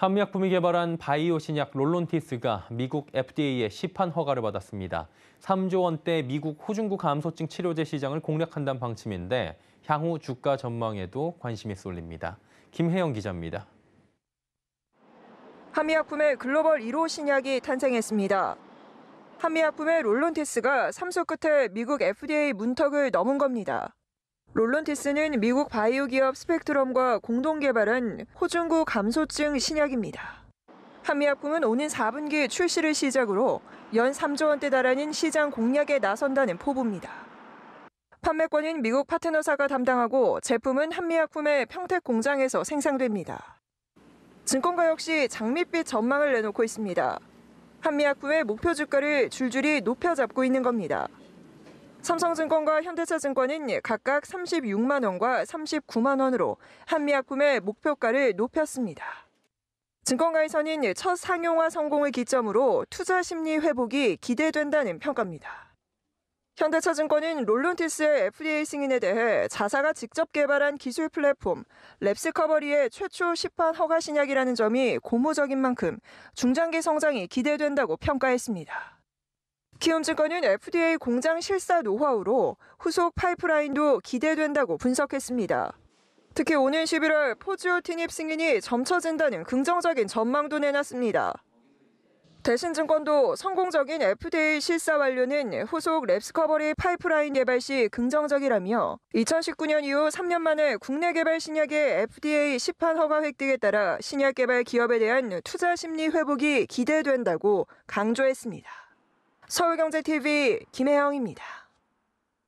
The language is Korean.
한미약품이 개발한 바이오 신약 롤론티스가 미국 FDA의 시판 허가를 받았습니다. 3조 원대 미국 호중구 감소증 치료제 시장을 공략한다는 방침인데 향후 주가 전망에도 관심이 쏠립니다. 김혜영 기자입니다. 한미약품의 글로벌 1호 신약이 탄생했습니다. 한미약품의 롤론티스가 3소 끝에 미국 FDA 문턱을 넘은 겁니다. 롤론티스는 미국 바이오 기업 스펙트럼과 공동 개발한 호중구 감소증 신약입니다. 한미약품은 오는 4분기 출시를 시작으로 연 3조 원대 달하는 시장 공략에 나선다는 포부입니다. 판매권은 미국 파트너사가 담당하고 제품은 한미약품의 평택 공장에서 생산됩니다. 증권가 역시 장밋빛 전망을 내놓고 있습니다. 한미약품의 목표 주가를 줄줄이 높여잡고 있는 겁니다. 삼성증권과 현대차증권은 각각 36만 원과 39만 원으로 한미약품의 목표가를 높였습니다. 증권가에서는 첫 상용화 성공을 기점으로 투자 심리 회복이 기대된다는 평가입니다. 현대차증권은 롤론티스의 FDA 승인에 대해 자사가 직접 개발한 기술 플랫폼 랩스커버리의 최초 시판 허가 신약이라는 점이 고무적인 만큼 중장기 성장이 기대된다고 평가했습니다. 키움증권은 FDA 공장 실사 노하우로 후속 파이프라인도 기대된다고 분석했습니다. 특히 오는 11월 포주오 티닙 승인이 점쳐진다는 긍정적인 전망도 내놨습니다. 대신증권도 성공적인 FDA 실사 완료는 후속 랩스커버리 파이프라인 개발 시 긍정적이라며 2019년 이후 3년 만에 국내 개발 신약의 FDA 시판 허가 획득에 따라 신약 개발 기업에 대한 투자 심리 회복이 기대된다고 강조했습니다. 서울경제TV 김혜영입니다.